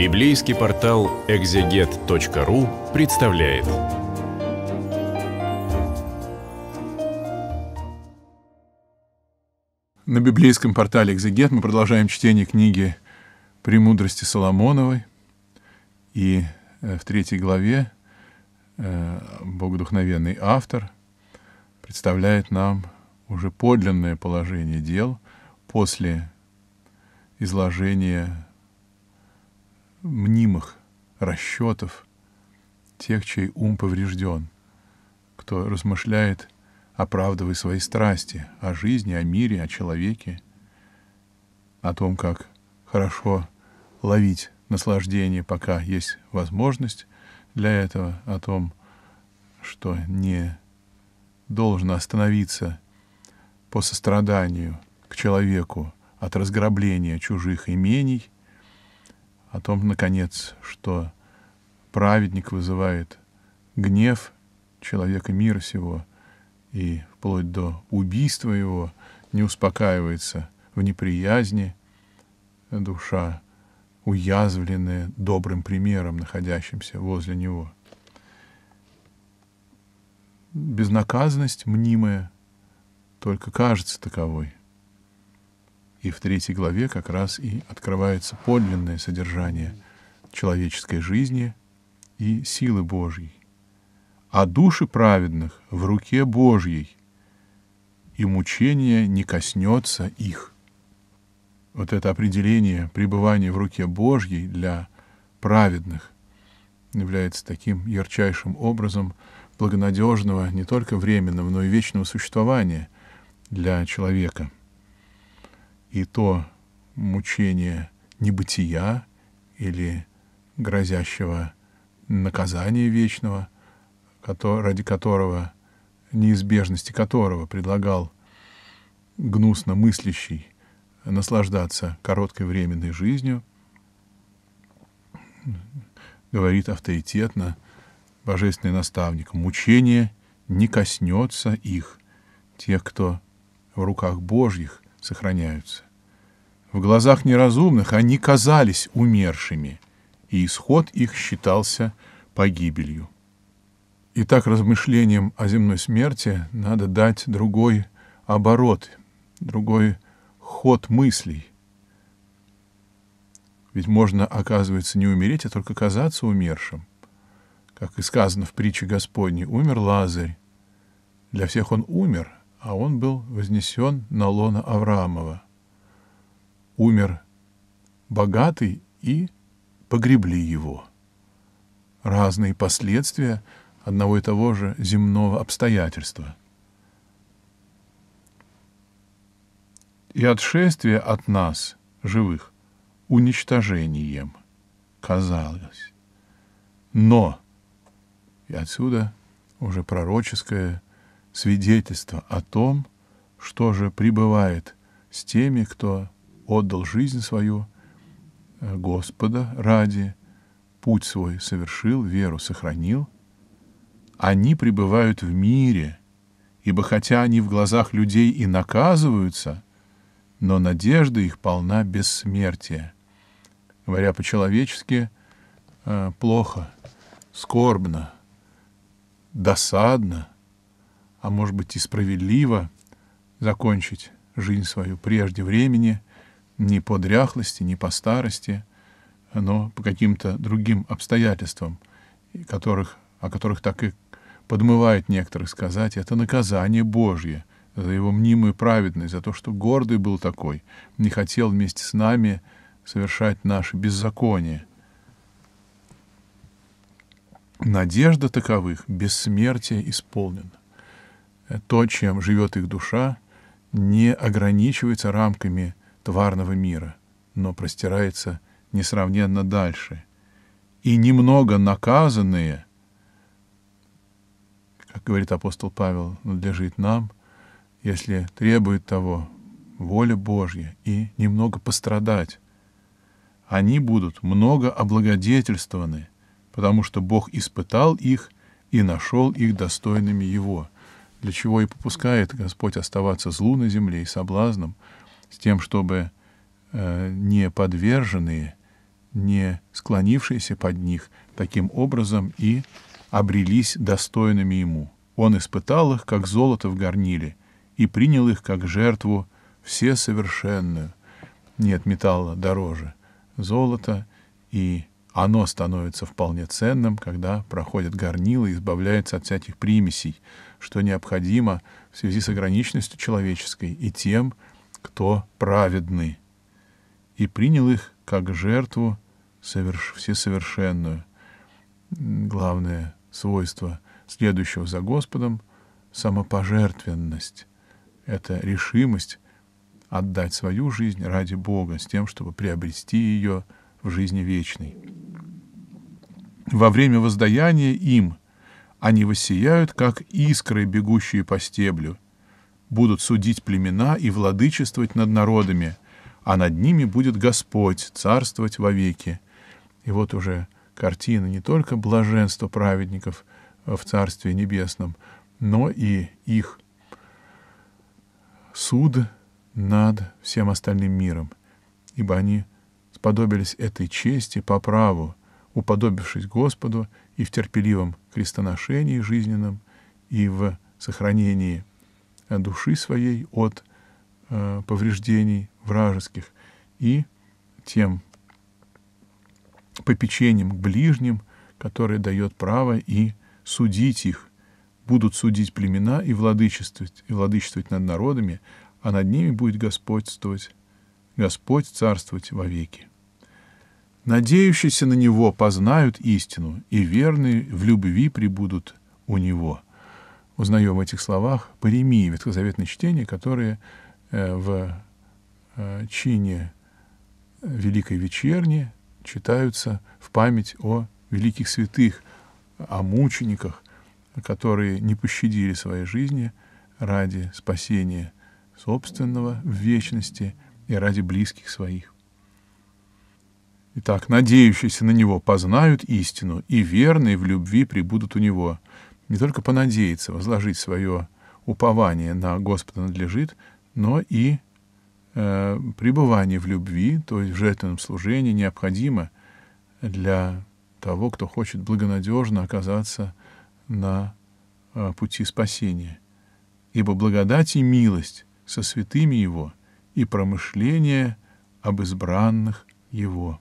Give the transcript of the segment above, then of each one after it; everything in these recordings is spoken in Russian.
Библейский портал экзегет.ру представляет. На библейском портале «Экзегет» мы продолжаем чтение книги «Премудрости Соломоновой». И э, в третьей главе э, богодухновенный автор представляет нам уже подлинное положение дел после изложения мнимых расчетов тех, чей ум поврежден, кто размышляет, оправдывая свои страсти о жизни, о мире, о человеке, о том, как хорошо ловить наслаждение, пока есть возможность для этого, о том, что не должно остановиться по состраданию к человеку от разграбления чужих имений – о том, наконец, что праведник вызывает гнев человека мира сего и вплоть до убийства его не успокаивается в неприязни душа, уязвленная добрым примером, находящимся возле него. Безнаказанность мнимая, только кажется таковой – и в третьей главе как раз и открывается подлинное содержание человеческой жизни и силы Божьей. А души праведных в руке Божьей, и мучение не коснется их. Вот это определение пребывания в руке Божьей для праведных является таким ярчайшим образом благонадежного не только временного, но и вечного существования для человека – и то мучение небытия или грозящего наказания вечного, ради которого, неизбежности которого предлагал гнусно мыслящий наслаждаться короткой временной жизнью, говорит авторитетно божественный наставник, мучение не коснется их, тех, кто в руках Божьих – сохраняются. В глазах неразумных они казались умершими, и исход их считался погибелью. Итак, размышлениям о земной смерти надо дать другой оборот, другой ход мыслей. Ведь можно, оказывается, не умереть, а только казаться умершим. Как и сказано в притче Господней, умер Лазарь. Для всех он умер — а он был вознесен на лона Авраамова. Умер богатый и погребли его. Разные последствия одного и того же земного обстоятельства. И отшествие от нас, живых, уничтожением, казалось. Но, и отсюда уже пророческое свидетельство о том, что же пребывает с теми, кто отдал жизнь свою э, Господа ради, путь свой совершил, веру сохранил, они пребывают в мире, ибо хотя они в глазах людей и наказываются, но надежда их полна бессмертия. Говоря по-человечески, э, плохо, скорбно, досадно, а может быть и справедливо, закончить жизнь свою прежде времени, не по дряхлости, не по старости, но по каким-то другим обстоятельствам, которых, о которых так и подмывает некоторых сказать, это наказание Божье за его мнимую праведность, за то, что гордый был такой, не хотел вместе с нами совершать наши беззаконие Надежда таковых бессмертие исполнена то, чем живет их душа, не ограничивается рамками тварного мира, но простирается несравненно дальше. И немного наказанные, как говорит апостол Павел, надлежит нам, если требует того воля Божья, и немного пострадать, они будут много облагодетельствованы, потому что Бог испытал их и нашел их достойными Его — для чего и попускает Господь оставаться злу на земле и соблазном, с тем, чтобы э, не подверженные, не склонившиеся под них таким образом и обрелись достойными Ему. Он испытал их, как золото в горниле, и принял их, как жертву, все совершенную. Нет металла дороже золота, и оно становится вполне ценным, когда проходит горнило и избавляется от всяких примесей, что необходимо в связи с ограниченностью человеческой и тем, кто праведный и принял их как жертву соверш... всесовершенную. Главное свойство следующего за Господом — самопожертвенность. Это решимость отдать свою жизнь ради Бога с тем, чтобы приобрести ее в жизни вечной. Во время воздаяния им они воссияют, как искры, бегущие по стеблю. Будут судить племена и владычествовать над народами, а над ними будет Господь царствовать вовеки. И вот уже картина не только блаженства праведников в Царстве Небесном, но и их суд над всем остальным миром, ибо они сподобились этой чести по праву — уподобившись Господу и в терпеливом крестоношении жизненном, и в сохранении э, души своей от э, повреждений вражеских, и тем попечением к ближним, которое дает право и судить их, будут судить племена и владычествовать, и владычествовать над народами, а над ними будет господствовать, Господь царствовать вовеки. Надеющиеся на Него познают истину, и верные в любви прибудут у Него. Узнаем в этих словах паремии, ветхозаветное чтение, которое э, в э, чине Великой Вечерни читаются в память о великих святых, о мучениках, которые не пощадили своей жизни ради спасения собственного в вечности и ради близких своих. Итак, надеющиеся на Него познают истину, и верные в любви прибудут у Него. Не только понадеяться, возложить свое упование на Господа надлежит, но и э, пребывание в любви, то есть в жертвенном служении необходимо для того, кто хочет благонадежно оказаться на э, пути спасения. Ибо благодать и милость со святыми Его и промышление об избранных Его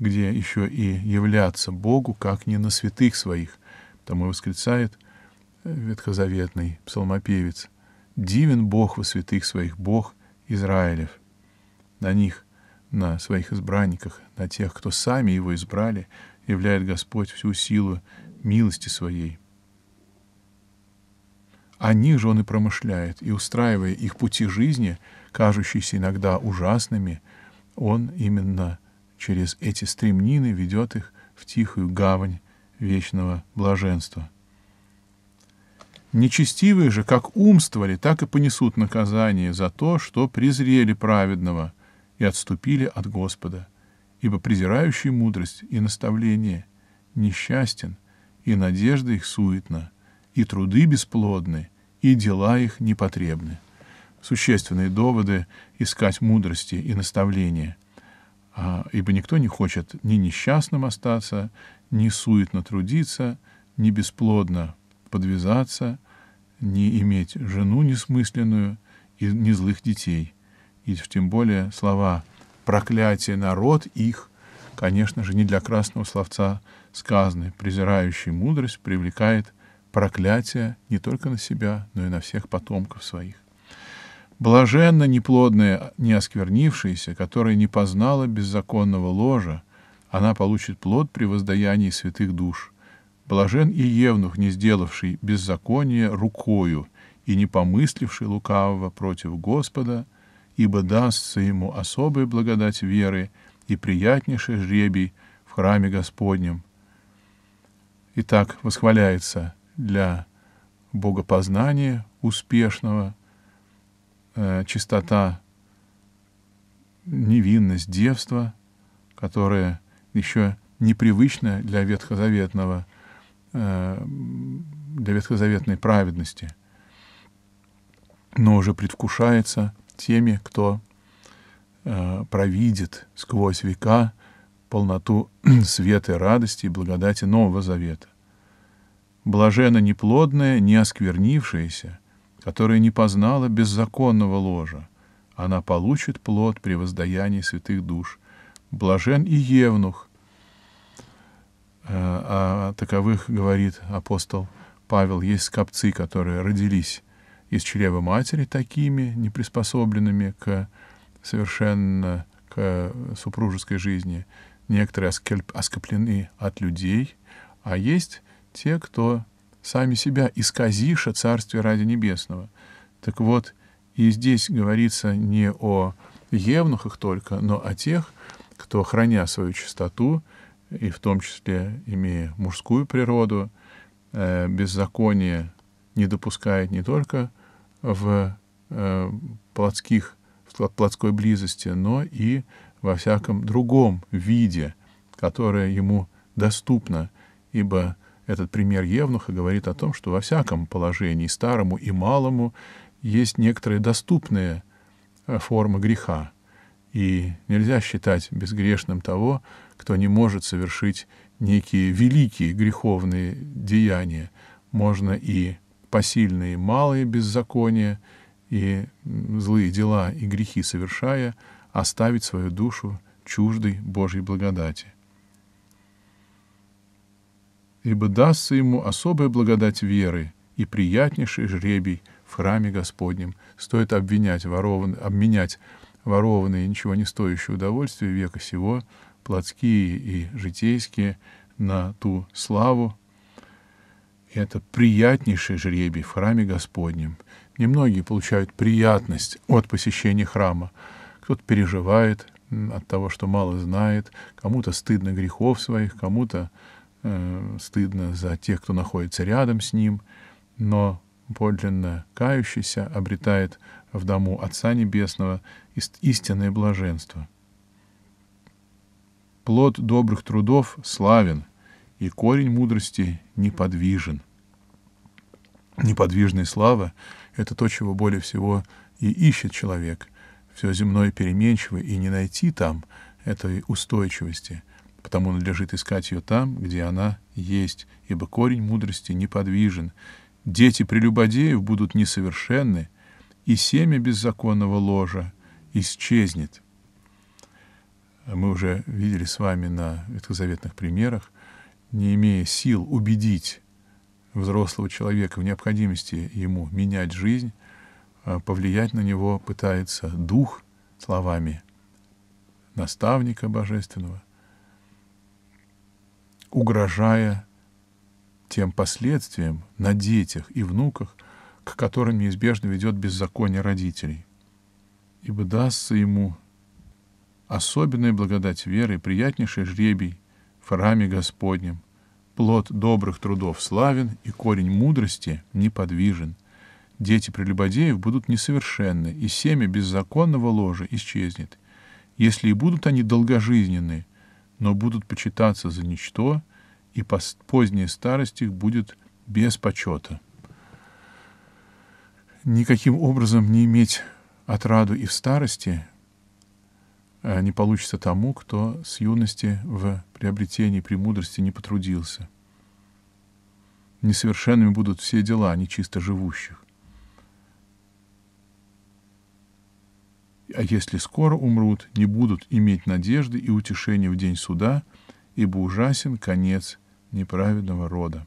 где еще и являться Богу, как не на святых своих. Тому и восклицает э, ветхозаветный псалмопевец. «Дивен Бог во святых своих, Бог Израилев». На них, на своих избранниках, на тех, кто сами его избрали, являет Господь всю силу милости своей. О них же он и промышляет, и устраивая их пути жизни, кажущиеся иногда ужасными, он именно – через эти стремнины ведет их в тихую гавань вечного блаженства. Нечестивые же как умствовали, так и понесут наказание за то, что презрели праведного и отступили от Господа, ибо презирающий мудрость и наставление несчастен, и надежда их суетна, и труды бесплодны, и дела их непотребны. Существенные доводы искать мудрости и наставления – а, ибо никто не хочет ни несчастным остаться, ни суетно трудиться, ни бесплодно подвязаться, ни иметь жену несмысленную и не злых детей. И тем более слова «проклятие народ их», конечно же, не для красного словца сказаны. Презирающий мудрость привлекает проклятие не только на себя, но и на всех потомков своих. Блаженно неплодная, не осквернившаяся, которая не познала беззаконного ложа, она получит плод при воздаянии святых душ. Блажен и евнух, не сделавший беззаконие рукою и не помысливший лукавого против Господа, ибо дастся ему особая благодать веры и приятнейший жребий в храме Господнем. Итак, восхваляется для богопознания успешного – Э, чистота, невинность, девство, которое еще непривычно для ветхозаветного, э, для ветхозаветной праведности, но уже предвкушается теми, кто э, провидит сквозь века полноту света, и радости и благодати Нового Завета. Блаженно неплодное, не осквернившееся — которая не познала беззаконного ложа, она получит плод при воздаянии святых душ. Блажен и Евнух. О э, а таковых говорит апостол Павел. Есть скопцы, которые родились из чрева матери такими, неприспособленными к совершенно к супружеской жизни. Некоторые оскоплены от людей, а есть те, кто сами себя исказиша царствие ради небесного. Так вот, и здесь говорится не о евнухах только, но о тех, кто, храня свою чистоту, и в том числе имея мужскую природу, э, беззаконие не допускает не только в э, плотских, в плотской близости, но и во всяком другом виде, которое ему доступно, ибо этот пример Евнуха говорит о том, что во всяком положении, старому и малому, есть некоторые доступные э, формы греха. И нельзя считать безгрешным того, кто не может совершить некие великие греховные деяния. Можно и посильные малые беззакония, и злые дела, и грехи совершая, оставить свою душу чуждой Божьей благодати — ибо дастся ему особая благодать веры и приятнейший жребий в храме Господнем. Стоит обвинять ворованные, обменять ворованные ничего не стоящие удовольствия века сего, плотские и житейские, на ту славу. И это приятнейший жребий в храме Господнем. Немногие получают приятность от посещения храма. Кто-то переживает от того, что мало знает, кому-то стыдно грехов своих, кому-то Эм, стыдно за тех, кто находится рядом с ним, но подлинно кающийся обретает в дому Отца Небесного истинное блаженство. Плод добрых трудов славен, и корень мудрости неподвижен. Неподвижная слава — это то, чего более всего и ищет человек. Все земное переменчиво, и не найти там этой устойчивости потому надлежит искать ее там, где она есть, ибо корень мудрости неподвижен. Дети прелюбодеев будут несовершенны, и семя беззаконного ложа исчезнет. Мы уже видели с вами на ветхозаветных примерах, не имея сил убедить взрослого человека в необходимости ему менять жизнь, а повлиять на него пытается дух словами наставника божественного – угрожая тем последствиям на детях и внуках, к которым неизбежно ведет беззаконие родителей. Ибо дастся ему особенная благодать веры, приятнейший жребий в раме Господнем. Плод добрых трудов славен, и корень мудрости неподвижен. Дети прелюбодеев будут несовершенны, и семя беззаконного ложа исчезнет. Если и будут они долгожизненны, но будут почитаться за ничто, и поздняя старость их будет без почета. Никаким образом не иметь отраду и в старости э, не получится тому, кто с юности в приобретении премудрости не потрудился. Несовершенными будут все дела а нечисто живущих. а если скоро умрут, не будут иметь надежды и утешения в день суда, ибо ужасен конец неправедного рода.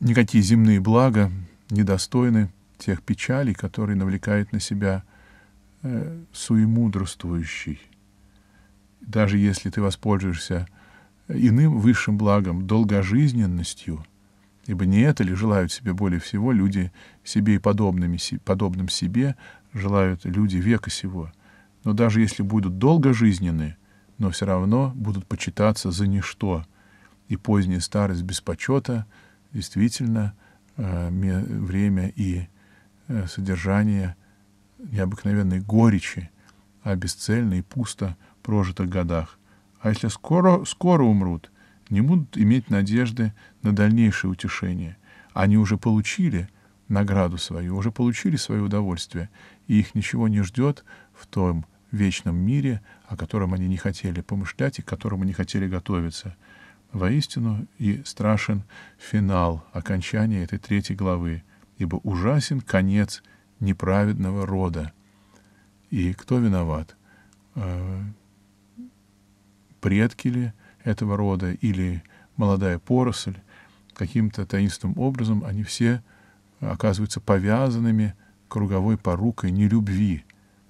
Никакие земные блага недостойны тех печалей, которые навлекает на себя э, суемудрствующий. Даже если ты воспользуешься иным высшим благом, долгожизненностью – ибо не это ли желают себе более всего люди себе и подобными, подобным себе желают люди века сего. Но даже если будут долгожизненны, но все равно будут почитаться за ничто, и поздняя старость без почета действительно э, время и э, содержание необыкновенной горечи а бесцельно и пусто прожитых годах. А если скоро, скоро умрут, не будут иметь надежды на дальнейшее утешение. Они уже получили награду свою, уже получили свое удовольствие, и их ничего не ждет в том вечном мире, о котором они не хотели помышлять и к которому не хотели готовиться. Воистину и страшен финал, окончание этой третьей главы, ибо ужасен конец неправедного рода. И кто виноват? Э, предки ли? этого рода или молодая поросль, каким-то таинственным образом они все оказываются повязанными круговой порукой нелюбви,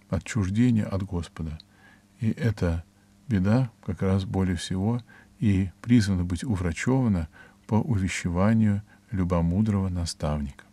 отчуждения от Господа. И эта беда как раз более всего и призвана быть уврачевана по увещеванию любомудрого наставника.